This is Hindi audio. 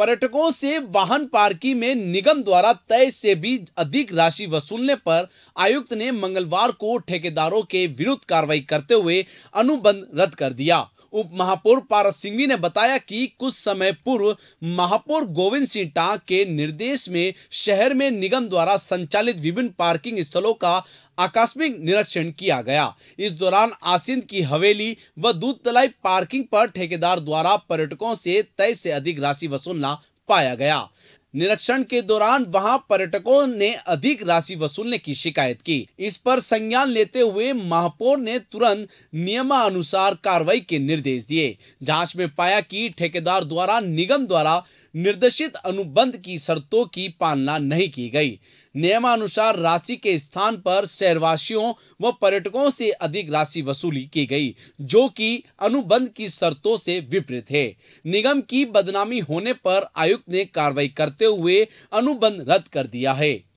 पर्यटकों से वाहन पार्किंग में निगम द्वारा तय से भी अधिक राशि वसूलने पर आयुक्त ने मंगलवार को ठेकेदारों के विरुद्ध कार्रवाई करते हुए अनुबंध रद्द कर दिया उप महापौर पारस सिंघवी ने बताया कि कुछ समय पूर्व महापौर गोविंद सिंह टा के निर्देश में शहर में निगम द्वारा संचालित विभिन्न पार्किंग स्थलों का आकस्मिक निरीक्षण किया गया इस दौरान आसिंद की हवेली व दूध तलाई पार्किंग पर ठेकेदार द्वारा पर्यटकों से तय से अधिक राशि वसूलना पाया गया निरीक्षण के दौरान वहां पर्यटकों ने अधिक राशि वसूलने की शिकायत की इस पर संज्ञान लेते हुए महापौर ने तुरंत नियमानुसार कार्रवाई के निर्देश दिए जांच में पाया कि ठेकेदार द्वारा निगम द्वारा निर्देशित अनुबंध की शर्तों की पालना नहीं की गई नियमानुसार राशि के स्थान पर शहरवासियों व पर्यटकों से अधिक राशि वसूली की गई जो कि अनुबंध की शर्तों से विपरीत है निगम की बदनामी होने पर आयुक्त ने कार्रवाई करते हुए अनुबंध रद्द कर दिया है